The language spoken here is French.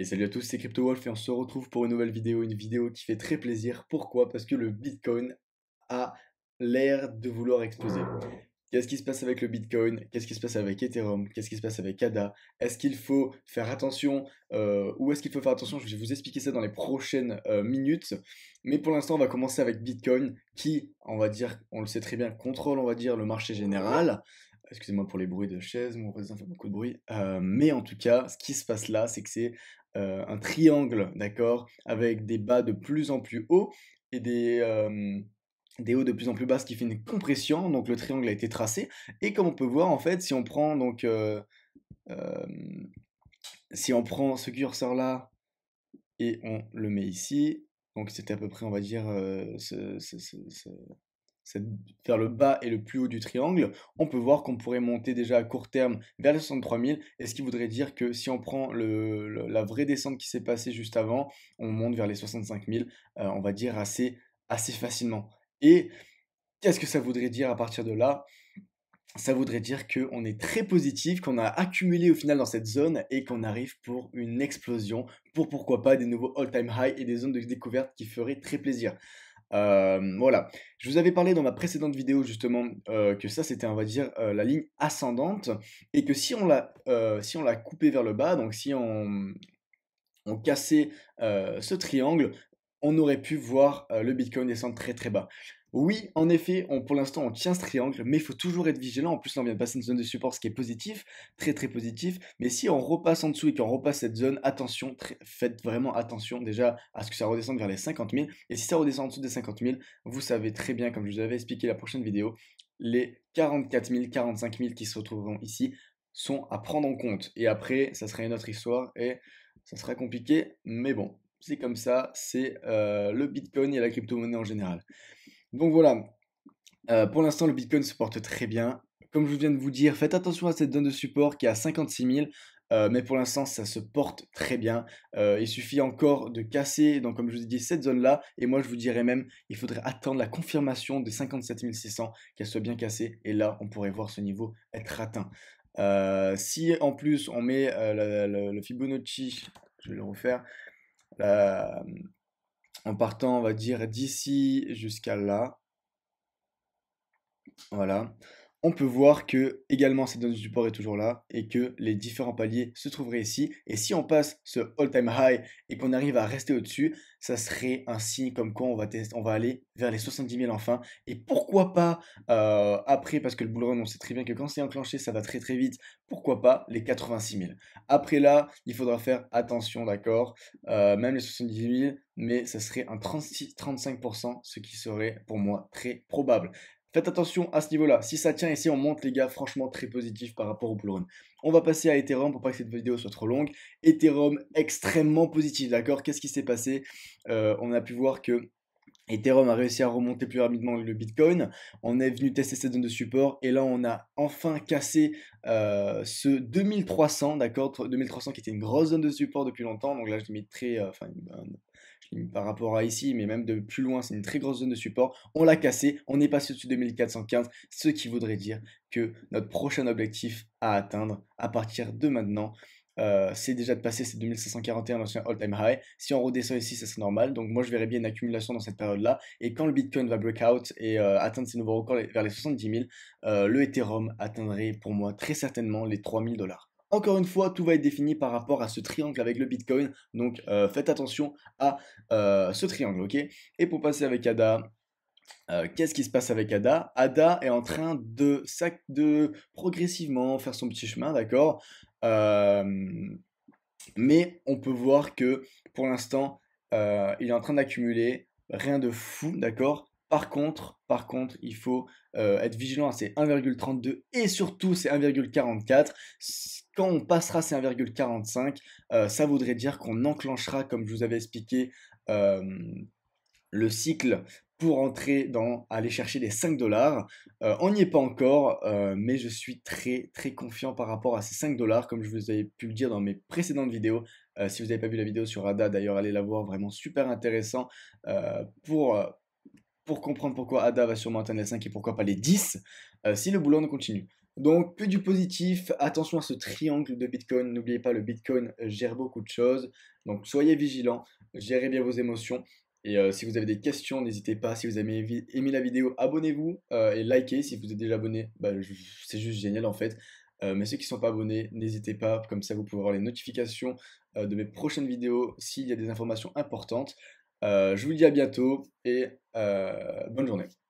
Et salut à tous, c'est CryptoWolf et on se retrouve pour une nouvelle vidéo, une vidéo qui fait très plaisir. Pourquoi Parce que le Bitcoin a l'air de vouloir exploser. Qu'est-ce qui se passe avec le Bitcoin Qu'est-ce qui se passe avec Ethereum Qu'est-ce qui se passe avec ADA Est-ce qu'il faut faire attention euh, Où est-ce qu'il faut faire attention Je vais vous expliquer ça dans les prochaines euh, minutes. Mais pour l'instant, on va commencer avec Bitcoin qui, on va dire, on le sait très bien, contrôle, on va dire, le marché général. Excusez-moi pour les bruits de chaises, mon voisin fait beaucoup de bruit. Euh, mais en tout cas, ce qui se passe là, c'est que c'est euh, un triangle, d'accord, avec des bas de plus en plus hauts et des, euh, des hauts de plus en plus bas, ce qui fait une compression. Donc le triangle a été tracé. Et comme on peut voir, en fait, si on prend donc si on prend ce curseur là et on le met ici, donc c'était à peu près, on va dire, ce, ce, vers le bas et le plus haut du triangle, on peut voir qu'on pourrait monter déjà à court terme vers les 63 000, et ce qui voudrait dire que si on prend la vraie descente qui s'est passée juste avant, on monte vers les 65 000, euh, on va dire assez, assez facilement. Et qu'est-ce que ça voudrait dire à partir de là ça voudrait dire qu'on est très positif, qu'on a accumulé au final dans cette zone et qu'on arrive pour une explosion, pour pourquoi pas des nouveaux all-time high et des zones de découverte qui feraient très plaisir. Euh, voilà, je vous avais parlé dans ma précédente vidéo justement euh, que ça c'était on va dire euh, la ligne ascendante et que si on la si on la vers le bas, donc si on, on cassait ce triangle, on aurait pu voir le Bitcoin descendre très très bas. Oui, en effet, on, pour l'instant, on tient ce triangle, mais il faut toujours être vigilant. En plus, on vient de passer une zone de support, ce qui est positif, très très positif. Mais si on repasse en dessous et qu'on repasse cette zone, attention, faites vraiment attention déjà à ce que ça redescende vers les 50 000. Et si ça redescend en dessous des 50 000, vous savez très bien, comme je vous avais expliqué la prochaine vidéo, les 44 000, 45 000 qui se retrouveront ici sont à prendre en compte. Et après, ça sera une autre histoire et ça sera compliqué, mais bon, c'est comme ça, c'est euh, le Bitcoin et la crypto-monnaie en général. Donc voilà, euh, pour l'instant, le Bitcoin se porte très bien. Comme je viens de vous dire, faites attention à cette zone de support qui est à 56 000. Euh, mais pour l'instant, ça se porte très bien. Euh, il suffit encore de casser, donc comme je vous ai dit, cette zone-là. Et moi, je vous dirais même, il faudrait attendre la confirmation des 57 600 qu'elle soit bien cassée. Et là, on pourrait voir ce niveau être atteint. si en plus on met le, Fibonacci, je vais le refaire, en partant, on va dire, d'ici jusqu'à là. Voilà on peut voir que également cette zone de support est toujours là et que les différents paliers se trouveraient ici. Et si on passe ce all-time high et qu'on arrive à rester au-dessus, ça serait un signe comme quoi on va, aller vers les 70 000 enfin. Et pourquoi pas euh, après, parce que le bull run, on sait très bien que quand c'est enclenché, ça va très très vite. Pourquoi pas les 86 000 Après là, il faudra faire attention, d'accord euh, Même les 70 000, mais ça serait un 36, 35%, ce qui serait pour moi très probable. Faites attention à ce niveau-là. Si ça tient ici, on monte, les gars, franchement très positif par rapport au bull On va passer à Ethereum pour pas que cette vidéo soit trop longue. Ethereum extrêmement positif, d'accord Qu'est-ce qui s'est passé euh, On a pu voir que Ethereum a réussi à remonter plus rapidement le Bitcoin. On est venu tester cette zone de support et là on a enfin cassé euh, ce 2300, d'accord 2300 qui était une grosse zone de support depuis longtemps. Donc là je l'ai mis très, euh, enfin, je mis par rapport à ici, mais même de plus loin, c'est une très grosse zone de support. On l'a cassé, on est passé au-dessus de 2415, ce qui voudrait dire que notre prochain objectif à atteindre à partir de maintenant, euh, c'est déjà de passer ces 2541 dans un all-time high. Si on redescend ici, ça serait normal. Donc moi, je verrais bien une accumulation dans cette période-là. Et quand le Bitcoin va break out et euh, atteindre ses nouveaux records vers les 70 000, euh, le Ethereum atteindrait pour moi très certainement les 3000 dollars. Encore une fois, tout va être défini par rapport à ce triangle avec le Bitcoin. Donc faites attention à ce triangle, ok Et pour passer avec ADA, euh, qu'est-ce qui se passe avec Ada Ada est en train de, de progressivement faire son petit chemin, d'accord euh, Mais on peut voir que pour l'instant, euh, il est en train d'accumuler rien de fou, d'accord par contre, par contre, il faut être vigilant à ces 1,32 et surtout ces 1,44. Quand on passera ces 1,45, ça voudrait dire qu'on enclenchera, comme je vous avais expliqué, le cycle pour entrer dans, aller chercher les 5 dollars. Euh, on n'y est pas encore, euh, mais je suis très très confiant par rapport à ces 5 dollars, comme je vous avais pu le dire dans mes précédentes vidéos. Euh, si vous n'avez pas vu la vidéo sur Ada, d'ailleurs, allez la voir, vraiment super intéressant pour, pour comprendre pourquoi Ada va sûrement atteindre les 5 et pourquoi pas les 10 si le boulot ne continue. Donc, peu du positif, attention à ce triangle de Bitcoin. N'oubliez pas, le Bitcoin gère beaucoup de choses. Donc, soyez vigilants, gérez bien vos émotions. Et euh, si vous avez des questions, n'hésitez pas. Si vous avez aimé la vidéo, abonnez-vous euh, et likez. Si vous êtes déjà abonné, bah, c'est juste génial en fait. Euh, mais ceux qui ne sont pas abonnés, n'hésitez pas. Comme ça, vous pouvez avoir les notifications de mes prochaines vidéos s'il y a des informations importantes. je vous dis à bientôt et bonne journée.